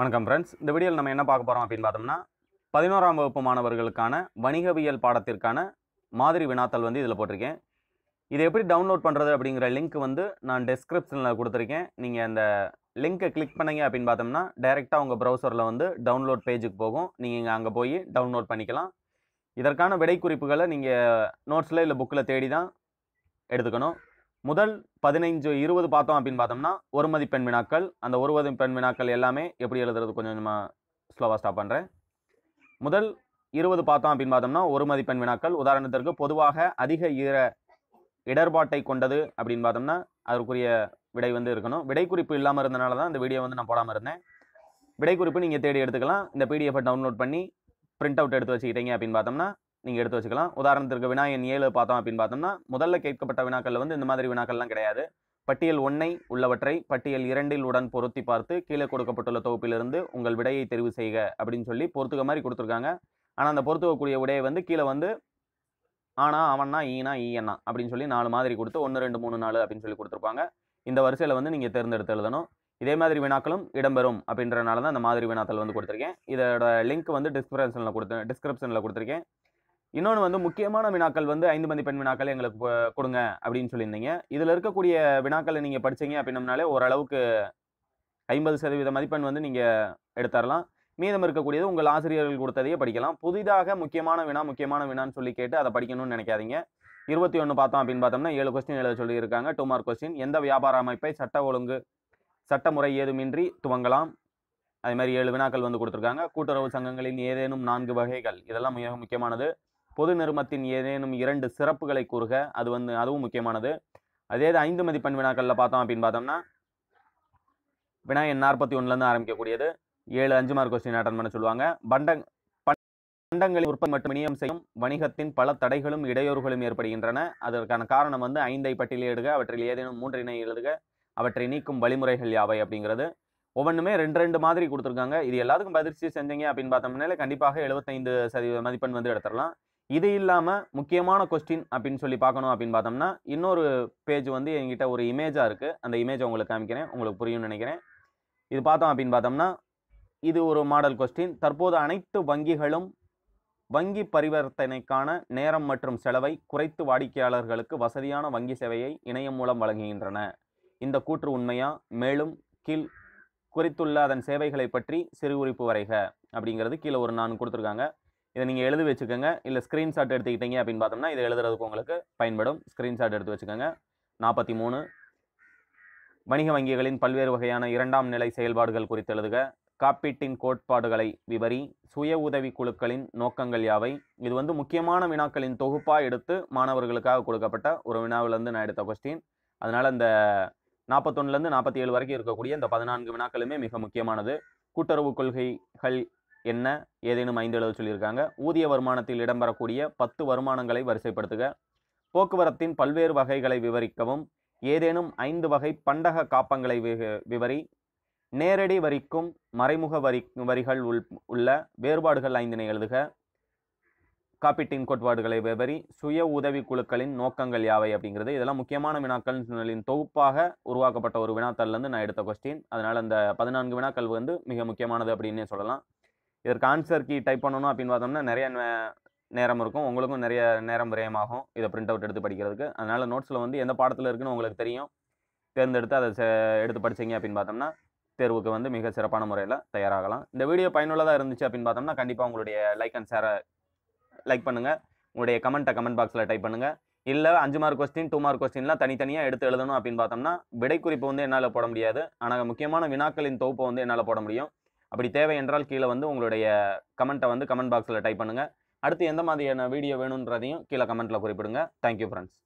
வணக்கம் ஃப்ரெண்ட்ஸ் இந்த வீடியோவில் நம்ம என்ன பார்க்க போகிறோம் அப்படின்னு பார்த்தோம்னா பதினோராம் வகுப்பு மாணவர்களுக்கான வணிகவியல் பாடத்திற்கான மாதிரி வினாத்தல் வந்து இதில் போட்டிருக்கேன் இதை எப்படி டவுன்லோட் பண்ணுறது அப்படிங்கிற லிங்க் வந்து நான் டெஸ்கிரிப்ஷனில் கொடுத்துருக்கேன் நீங்கள் அந்த லிங்க்கை கிளிக் பண்ணுங்க அப்படின்னு பார்த்தோம்னா டைரெக்டாக உங்கள் ப்ரௌசரில் வந்து டவுன்லோட் பேஜுக்கு போகும் நீங்கள் இங்கே அங்கே போய் டவுன்லோட் பண்ணிக்கலாம் இதற்கான விடை குறிப்புகளை நீங்கள் நோட்ஸில் இல்லை புக்கில் தேடி தான் எடுத்துக்கணும் முதல் பதினைஞ்சு இருபது பார்த்தோம் அப்படின்னு பார்த்தோம்னா ஒரு மதிப்பெண் வினாக்கள் அந்த ஒரு மதிப்பெண் வினாக்கள் எல்லாமே எப்படி எழுதுறது கொஞ்சம் கொஞ்சமாக ஸ்லோவாக ஸ்டாப் பண்ணுறேன் முதல் இருபது பார்த்தோம் அப்படின்னு பார்த்தோம்னா ஒரு மதிப்பெண் வினாக்கள் உதாரணத்திற்கு பொதுவாக அதிக ஈர இடர்பாட்டை கொண்டது அப்படின்னு பார்த்தோம்னா அதற்குரிய விடை வந்து இருக்கணும் விடை குறிப்பு இல்லாமல் இருந்தனால தான் இந்த வீடியோ வந்து நான் போடாமல் இருந்தேன் விடை குறிப்பு நீங்கள் தேடி எடுத்துக்கலாம் இந்த பிடிஎஃபை டவுன்லோட் பண்ணி பிரிண்ட் அவுட் எடுத்து வச்சுக்கிட்டீங்க அப்படின்னு பார்த்தோம்னா நீங்கள் எடுத்து வச்சுக்கலாம் உதாரணத்திற்கு வினா எண் ஏழு பார்த்தோம் அப்படின்னு பார்த்தோம்னா முதல்ல கேட்கப்பட்ட வினாக்கள் வந்து இந்த மாதிரி வினாக்கள்லாம் கிடையாது பட்டியல் ஒன்றை உள்ளவற்றை பட்டியல் இரண்டில் உடன் பொருத்தி பார்த்து கீழே கொடுக்கப்பட்டுள்ள தொகுப்பிலிருந்து உங்கள் விடையை தெரிவு செய்க அப்படின்னு சொல்லி பொறுத்துக்க மாதிரி கொடுத்துருக்காங்க ஆனால் அந்த பொறுத்துக்கக்கூடிய விடையை வந்து கீழே வந்து ஆனா அவன்னா ஈனா ஈயண்ணா அப்படின்னு சொல்லி நாலு மாதிரி கொடுத்து ஒன்று ரெண்டு மூணு நாலு அப்படின்னு சொல்லி கொடுத்துருப்பாங்க இந்த வரிசையில் வந்து நீங்கள் தேர்ந்தெடுத்து எழுதணும் இதே மாதிரி வினாக்களும் இடம்பெறும் அப்படின்றனால தான் இந்த மாதிரி வினாக்கள் வந்து கொடுத்துருக்கேன் இதோட லிங்க் வந்து டிஸ்கிரிப்ஷனில் கொடுத்து டிஸ்கிரிப்ஷனில் கொடுத்துருக்கேன் இன்னொன்று வந்து முக்கியமான வினாக்கள் வந்து ஐந்து மதி பெண் வினாக்கள் எங்களுக்கு கொடுங்க அப்படின்னு சொல்லியிருந்தீங்க இதில் இருக்கக்கூடிய வினாக்களை நீங்கள் படித்தீங்க அப்படின்னம்னாலே ஓரளவுக்கு ஐம்பது சதவீத மதிப்பெண் வந்து நீங்கள் எடுத்துடலாம் மீதம் இருக்கக்கூடியது உங்கள் ஆசிரியர்கள் கொடுத்ததையே படிக்கலாம் புதிதாக முக்கியமான வினா முக்கியமான வினான்னு சொல்லி கேட்டு அதை படிக்கணும்னு நினைக்காதீங்க இருபத்தி ஒன்று பார்த்தோம் அப்படின்னு பார்த்தோம்னா ஏழு கொஸ்டின் எழுத சொல்லியிருக்காங்க டூ மார்க் கொஸ்டின் எந்த வியாபார அமைப்பை சட்ட ஒழுங்கு சட்டமுறை ஏதுமின்றி துவங்கலாம் அதே மாதிரி ஏழு வினாக்கள் வந்து கொடுத்துருக்காங்க கூட்டுறவு சங்கங்களின் ஏதேனும் நான்கு வகைகள் இதெல்லாம் மிக முக்கியமானது பொது நிறுமத்தின் ஏதேனும் இரண்டு சிறப்புகளை கூறுக அது வந்து அதுவும் முக்கியமானது அதே இது ஐந்து மதிப்பெண் வினாக்களில் பார்த்தோம் அப்படின்னு பார்த்தோம்னா வினா எண் நாற்பத்தி ஒன்றுலேருந்து ஆரம்பிக்கக்கூடியது ஏழு அஞ்சு மார்க் கொஸ்டின் அட்டன் பண்ண சொல்லுவாங்க பண்டங் பண்டங்களில் உற்பத்தி மற்றும் விநியோகம் செய்யும் வணிகத்தின் பல தடைகளும் இடையூறுகளும் ஏற்படுகின்றன அதற்கான காரணம் வந்து ஐந்தை பட்டியலிடுக அவற்றில் ஏதேனும் மூன்றினை எழுதுக அவற்றை நீக்கும் வழிமுறைகள் யாவை அப்படிங்கிறது ஒவ்வொன்றுமே ரெண்டு ரெண்டு மாதிரி கொடுத்துருக்காங்க இது எல்லாத்துக்கும் பதிர்ச்சி செஞ்சீங்க அப்படின்னு பார்த்தோம்னால கண்டிப்பாக எழுபத்தைந்து சதவீத மதிப்பெண் வந்து எடுத்துடலாம் இது இல்லாமல் முக்கியமான கொஸ்டின் அப்படின்னு சொல்லி பார்க்கணும் அப்படின்னு பார்த்தோம்னா இன்னொரு பேஜ் வந்து என்கிட்ட ஒரு இமேஜாக இருக்குது அந்த இமேஜை உங்களுக்கு காமிக்கிறேன் உங்களுக்கு புரியும்னு நினைக்கிறேன் இது பார்த்தோம் அப்படின்னு பார்த்தோம்னா இது ஒரு மாடல் கொஸ்டின் தற்போது அனைத்து வங்கிகளும் வங்கி பரிவர்த்தனைக்கான நேரம் மற்றும் செலவை குறைத்து வாடிக்கையாளர்களுக்கு வசதியான வங்கி சேவையை இணையம் மூலம் வழங்குகின்றன இந்த கூற்று உண்மையா மேலும் கீழ் குறித்துள்ள அதன் சேவைகளை பற்றி சிறு குறிப்பு வரைக அப்படிங்கிறது கீழே ஒரு நான் கொடுத்துருக்காங்க இதை நீங்கள் எழுதி வச்சுக்கோங்க இல்லை ஸ்க்ரீன்ஷாட் எடுத்துக்கிட்டீங்க அப்படின்னு பார்த்தோம்னா இதை எழுதுறதுக்கு உங்களுக்கு பயன்படும் ஸ்க்ரீன்ஷாட் எடுத்து வச்சுக்கோங்க நாற்பத்தி மூணு வணிக வங்கிகளின் பல்வேறு வகையான இரண்டாம் நிலை செயல்பாடுகள் குறித்து எழுதுக காப்பீட்டின் கோட்பாடுகளை விவரி சுய உதவி குழுக்களின் நோக்கங்கள் யாவை இது வந்து முக்கியமான வினாக்களின் தொகுப்பாக எடுத்து மாணவர்களுக்காக கொடுக்கப்பட்ட ஒரு வினாவிலேருந்து நான் எடுத்த கொஸ்டின் அதனால் இந்த நாற்பத்தொன்னுலேருந்து நாற்பத்தி ஏழு வரைக்கும் இருக்கக்கூடிய இந்த பதினான்கு வினாக்களுமே மிக முக்கியமானது கூட்டுறவு கொள்கைகள் என்ன ஏதேனும் ஐந்து எழுத சொல்லியிருக்காங்க ஊதிய வருமானத்தில் இடம்பெறக்கூடிய பத்து வருமானங்களை வரிசைப்படுத்துக போக்குவரத்தின் பல்வேறு வகைகளை விவரிக்கவும் ஏதேனும் ஐந்து வகை பண்டக காப்பங்களை விவரி நேரடி வரிக்கும் மறைமுக வரி வரிகள் உள் உள்ள வேறுபாடுகள் ஐந்தினை எழுதுக காப்பீட்டின் கோட்பாடுகளை விவரி சுய உதவி குழுக்களின் நோக்கங்கள் யாவை அப்படிங்கிறது இதெல்லாம் முக்கியமான வினாக்கள் தொகுப்பாக உருவாக்கப்பட்ட ஒரு வினாத்தல்லேருந்து நான் எடுத்த கொஸ்டின் அதனால் அந்த பதினான்கு வினாக்கள் வந்து மிக முக்கியமானது அப்படின்னே சொல்லலாம் இதற்கு ஆன்சர் கீ டைப் பண்ணணும் அப்படின்னு பார்த்தோம்னா நிறைய நேரம் இருக்கும் உங்களுக்கும் நிறைய நேரம் விரயமாகும் இதை பிரிண்ட் அவுட் எடுத்து படிக்கிறதுக்கு அதனால் நோட்ஸில் வந்து எந்த பாடத்தில் இருக்குன்னு உங்களுக்கு தெரியும் தேர்ந்தெடுத்து அதை எடுத்து படித்தீங்க அப்படின்னு பார்த்தோம்னா தேர்வுக்கு வந்து மிக சிறப்பான முறையில் தயாராகலாம் இந்த வீடியோ பயனுள்ளதாக இருந்துச்சு அப்படின்னு பார்த்தோம்னா கண்டிப்பாக உங்களுடைய லைக் அண்ட் ஷேரை லைக் பண்ணுங்கள் உங்களுடைய கமெண்ட்டை கமெண்ட் பாக்ஸில் டைப் பண்ணுங்கள் இல்லை அஞ்சு மார்க் கொஸ்டின் டூ மார்க் கொஸ்டின்லாம் தனித்தனியாக எடுத்து எழுதணும் அப்படின்னு பார்த்தோம்னா விடை குறிப்பு வந்து என்னால் போட முடியாது ஆனால் முக்கியமான வினாக்களின் தொகுப்பை வந்து என்னால் போட முடியும் அப்படி தேவை என்றால் கீழே வந்து உங்களுடைய கமெண்ட்டை வந்து கமெண்ட் பாக்ஸில் டைப் பண்ணுங்கள் அடுத்து எந்த மாதிரியான வீடியோ வேணுன்றதையும் கீழே கமெண்ட்டில் குறிப்பிடுங்க தேங்க்யூ ஃப்ரெண்ட்ஸ்